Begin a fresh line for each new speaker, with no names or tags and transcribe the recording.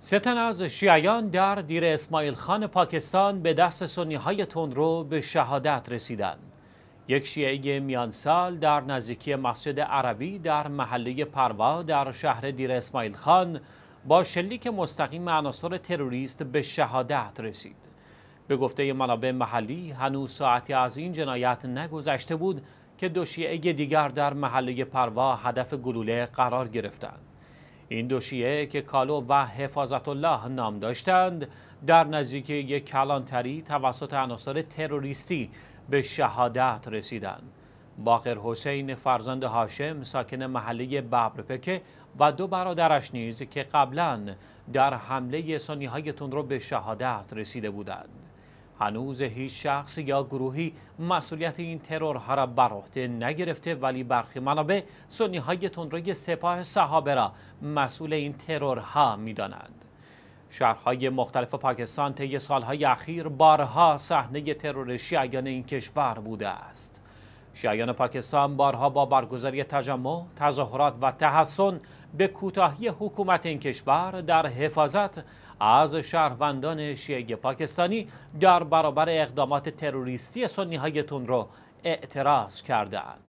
سه تن از شیعیان در دیر اسماعیل خان پاکستان به دست سنی های تندرو به شهادت رسیدند. یک شیعه میان سال در نزدیکی مسجد عربی در محله پروا در شهر دیر اسماعیل خان با شلیک مستقیم عناصر تروریست به شهادت رسید. به گفته منابع محلی هنوز ساعتی از این جنایت نگذشته بود که دو شیعه دیگر در محله پروا هدف گلوله قرار گرفتند. این دو شیعه که کالو و حفاظت الله نام داشتند در نزدیک یک کلانتری توسط عناصر تروریستی به شهادت رسیدند باقر حسین فرزند هاشم ساکن محله ببرپکه و دو برادرش نیز که قبلا در حمله سنی های تندرو به شهادت رسیده بودند هنوز هیچ شخص یا گروهی مسئولیت این ترورها را بر عهده نگرفته ولی برخی منابع سنی های تندروی سپاه صحابه را مسئول این ترورها دانند. شهرهای مختلف پاکستان طی سالهای اخیر بارها صحنه ترور شیعیان این کشور بوده است شیعیان پاکستان بارها با برگزاری تجمع، تظاهرات و تحسن به کوتاهی حکومت این کشور در حفاظت از شهروندان شیعه پاکستانی در برابر اقدامات تروریستی سنی های تون رو اعتراض کردند.